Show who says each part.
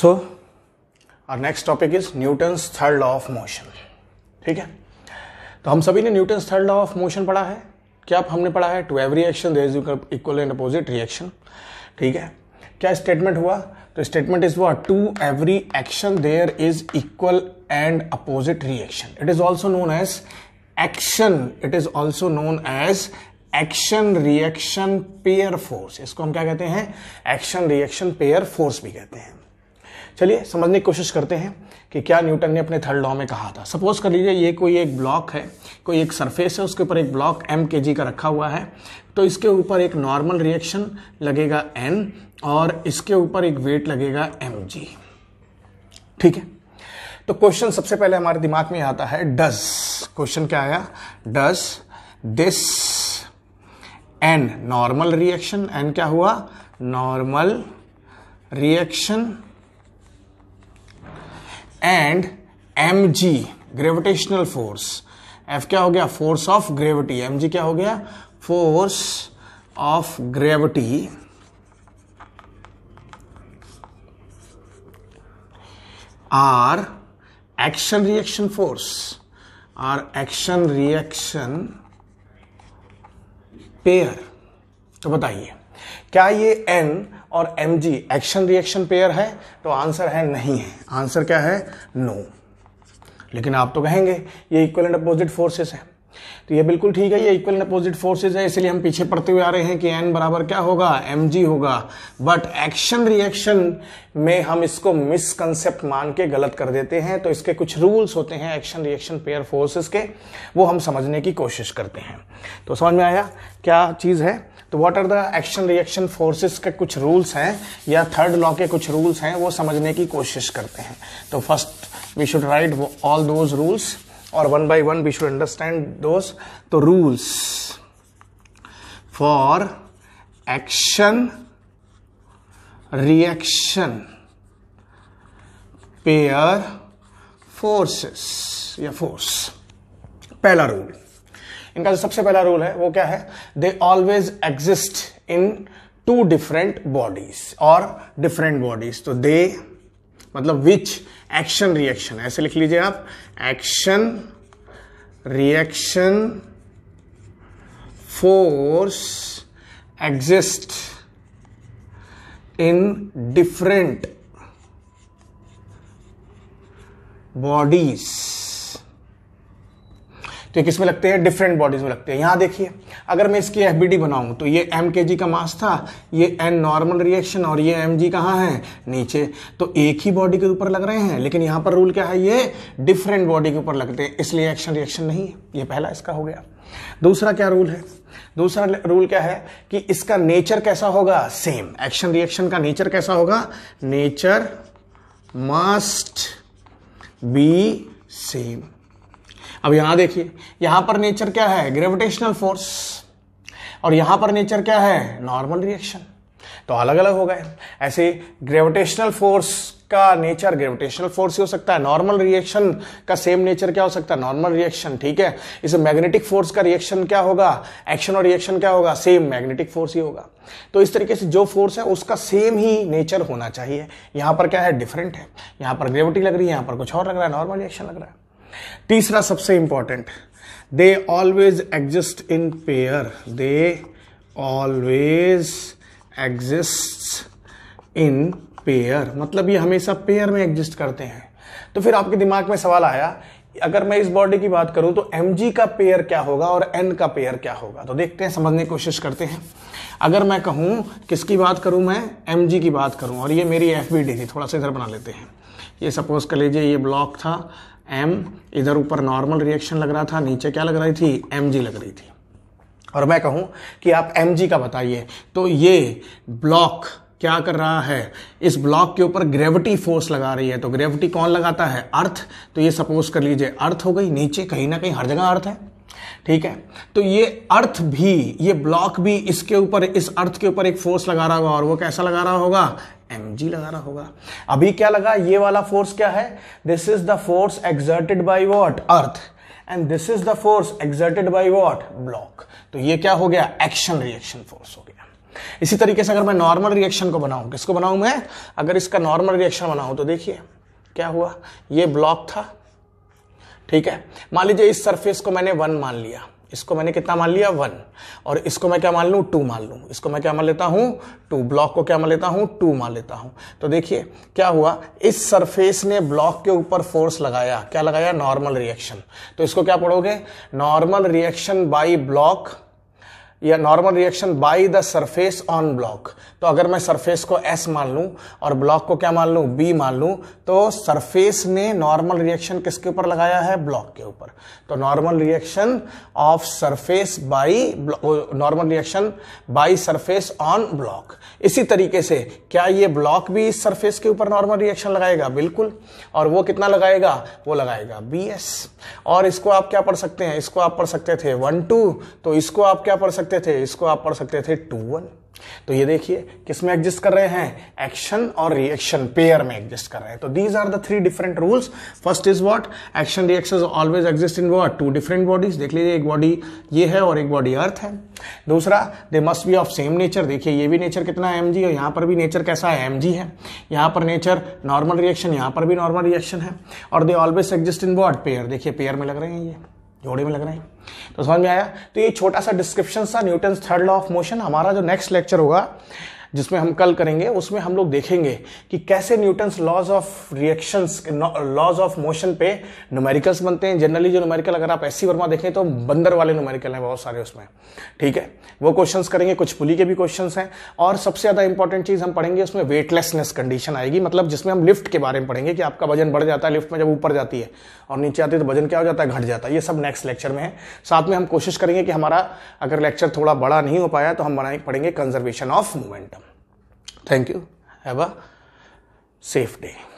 Speaker 1: सो और next topic is Newton's third law of motion ठीक है तो हम सभी ने Newton's third law of motion पढ़ा है क्या हमने पढ़ा है to every action there is equal and opposite reaction ठीक है क्या स्टेटमेंट हुआ तो स्टेटमेंट इज हुआ to every action there is equal and opposite reaction it is also known as action it is also known as action reaction pair force इसको हम क्या कहते हैं एक्शन रिएक्शन पेयर फोर्स भी कहते हैं चलिए समझने की कोशिश करते हैं कि क्या न्यूटन ने अपने थर्ड लॉ में कहा था सपोज कर लीजिए ये कोई एक ब्लॉक है कोई एक सरफेस है उसके ऊपर एक ब्लॉक एम के जी का रखा हुआ है तो इसके ऊपर एक नॉर्मल रिएक्शन लगेगा एन और इसके ऊपर एक वेट लगेगा एम जी ठीक है तो क्वेश्चन सबसे पहले हमारे दिमाग में आता है डज क्वेश्चन क्या आया does this N normal reaction N क्या हुआ normal reaction and M G gravitational force F क्या हो गया force of gravity M G क्या हो गया force of gravity are action reaction force are action reaction pair तो बताइए क्या ये एन और M G action reaction pair है तो आंसर है नहीं है आंसर क्या है नो no. लेकिन आप तो कहेंगे ये इक्वल एंड अपोजिट फोर्सेस है तो ये बिल्कुल ठीक है ये इक्वल एंड अपोजिट फोर्सेज है इसलिए हम पीछे पढ़ते हुए आ रहे हैं कि एन बराबर क्या होगा एम जी होगा बट एक्शन रिएक्शन में हम इसको मिसकंसेप्ट मान के गलत कर देते हैं तो इसके कुछ रूल्स होते हैं एक्शन रिएक्शन पेयर फोर्सेस के वो हम समझने की कोशिश करते हैं तो समझ में आया क्या चीज़ है तो what are the action reaction forces के कुछ रूल्स हैं या थर्ड लॉ के कुछ रूल्स हैं वो समझने की कोशिश करते हैं तो first we should write all those rules और one by one we should understand those तो rules for action reaction pair forces या फोर्स पहला रूल इनका जो सबसे पहला रूल है वो क्या है they always exist in two different bodies और डिफरेंट बॉडीज तो दे मतलब विच एक्शन रिएक्शन ऐसे लिख लीजिए आप action reaction force exist in different bodies तो किसमें लगते हैं डिफरेंट बॉडीज में लगते हैं यहां देखिए अगर मैं इसकी एफ बी तो ये एम का मास था ये एन नॉर्मल रिएक्शन और ये एम जी कहाँ है नीचे तो एक ही बॉडी के ऊपर लग रहे हैं लेकिन यहां पर रूल क्या है ये डिफरेंट बॉडी के ऊपर लगते हैं इसलिए एक्शन रिएक्शन नहीं है ये पहला इसका हो गया दूसरा क्या रूल है दूसरा रूल क्या है कि इसका नेचर कैसा होगा सेम एक्शन रिएक्शन का नेचर कैसा होगा नेचर मस्ट बी सेम अब यहां देखिए यहां पर नेचर क्या है ग्रेविटेशनल फोर्स और यहां पर नेचर क्या है नॉर्मल रिएक्शन तो अलग अलग हो गए ऐसे ग्रेविटेशनल फोर्स का नेचर ग्रेविटेशनल फोर्स ही हो सकता है नॉर्मल रिएक्शन का सेम नेचर क्या हो सकता है नॉर्मल रिएक्शन ठीक है इस मैग्नेटिक फोर्स का रिएक्शन क्या होगा एक्शन और रिएक्शन क्या होगा सेम मैग्नेटिक फोर्स ही होगा तो इस तरीके से जो फोर्स है उसका सेम ही नेचर होना चाहिए यहां पर क्या है डिफरेंट है यहां पर ग्रेविटी लग रही है यहां पर कुछ और लग रहा है नॉर्मल रिएक्शन लग रहा है तीसरा सबसे important they always exist in pair they always exist in pair मतलब ये हमेशा पेयर में एग्जिस्ट करते हैं तो फिर आपके दिमाग में सवाल आया अगर मैं इस बॉडी की बात करूं तो एम का पेयर क्या होगा और एन का पेयर क्या होगा तो देखते हैं समझने की कोशिश करते हैं अगर मैं कहूं किसकी बात करूं मैं एम की बात करूं और ये मेरी एफ थी थोड़ा सा इधर बना लेते हैं ये सपोज कर लीजिए ये ब्लॉक था एम इधर ऊपर नॉर्मल रिएक्शन लग रहा था नीचे क्या लग रही थी एम लग रही थी और मैं कहूं कि आप एम का बताइए तो ये ब्लॉक क्या कर रहा है इस ब्लॉक के ऊपर ग्रेविटी फोर्स लगा रही है तो ग्रेविटी कौन लगाता है अर्थ तो ये सपोज कर लीजिए अर्थ हो गई नीचे कहीं ना कहीं हर जगह अर्थ है ठीक है तो ये अर्थ भी ये ब्लॉक भी इसके ऊपर इस अर्थ के ऊपर एक फोर्स लगा रहा होगा और वो कैसा लगा रहा होगा एम जी लगा रहा होगा अभी क्या लगा ये वाला फोर्स क्या है this is the force exerted by what earth and this is the force exerted by what block तो ये क्या हो गया एक्शन रिएक्शन फोर्स हो गया इसी तरीके से अगर मैं नॉर्मल रिएक्शन को बनाऊं किसको बनाऊं मैं अगर इसका नॉर्मल रिएक्शन बनाऊं तो देखिए क्या हुआ ये ब्लॉक था ठीक है मान लीजिए इस सरफेस को मैंने वन मान लिया इसको मैंने कितना मान लिया वन और इसको मैं क्या मान लू टू मान लू इसको मैं क्या मान लेता हूं टू ब्लॉक को क्या मान लेता हूं टू मान लेता हूं तो देखिए क्या हुआ इस सरफेस ने ब्लॉक के ऊपर फोर्स लगाया क्या लगाया नॉर्मल रिएक्शन तो इसको क्या पढ़ोगे नॉर्मल रिएक्शन बाई ब्लॉक या normal reaction by the surface on block तो अगर मैं सरफेस को एस मान लूं और ब्लॉक को क्या मान लूं बी मान लूं तो सरफेस ने नॉर्मल रिएक्शन किसके ऊपर लगाया है ब्लॉक के ऊपर तो normal reaction of surface by normal reaction by surface on block इसी तरीके से क्या ये ब्लॉक भी इस सरफेस के ऊपर नॉर्मल रिएक्शन लगाएगा बिल्कुल और वो कितना लगाएगा वो लगाएगा बी और इसको आप क्या पढ़ सकते हैं इसको आप पढ़ सकते थे वन टू तो इसको आप क्या पढ़ सकते सकते थे इसको आप पढ़ सकते थे टू वन तो ये देखिए किसमें एग्जिस्ट कर रहे हैं एक्शन और रिएक्शन पेयर में एग्जिस्ट कर रहे हैं तो these are the three different rules first is what action reaction always exist in what two different bodies देख लीजिए एक बॉडी ये है और एक बॉडी अर्थ है दूसरा they must be of same nature देखिए ये भी नेचर कितना है एम जी और यहां पर भी नेचर कैसा है एम जी है यहां पर नेचर नॉर्मल रिएक्शन यहां पर भी नॉर्मल रिएक्शन है और they always exist in what pair देखिए पेयर में लग रहे हैं ये जोड़े में लग रहे हैं तो समझ में आया तो ये छोटा सा डिस्क्रिप्शन था Newton third law of motion हमारा जो नेक्स्ट लेक्चर होगा जिसमें हम कल करेंगे उसमें हम लोग देखेंगे कि कैसे Newton's laws of reactions laws of motion पे नोमेरिकल्स बनते हैं जनरली जो नुमेरिकल अगर आप एस वर्मा देखें तो बंदर वाले नुमेरिकल हैं बहुत सारे उसमें ठीक है वो क्वेश्चन करेंगे कुछ पुली के भी क्वेश्चन हैं और सबसे ज़्यादा इंपॉर्टेंट चीज़ हम पढ़ेंगे उसमें वेटलेसनेस कंडीशन आएगी मतलब जिसमें हम लिफ्ट के बारे में पढ़ेंगे कि आपका वजन बढ़ जाता है लिफ्ट में जब ऊपर जाती है और नीचे आती है तो वजन क्या हो जाता है घट जाता है ये सब नेक्स्ट लेक्चर में है साथ में हम कोशिश करेंगे कि हमारा अगर लेक्चर थोड़ा बड़ा नहीं हो पाया तो हम बनाए पढ़ेंगे conservation of momentum Thank you. Have a safe day.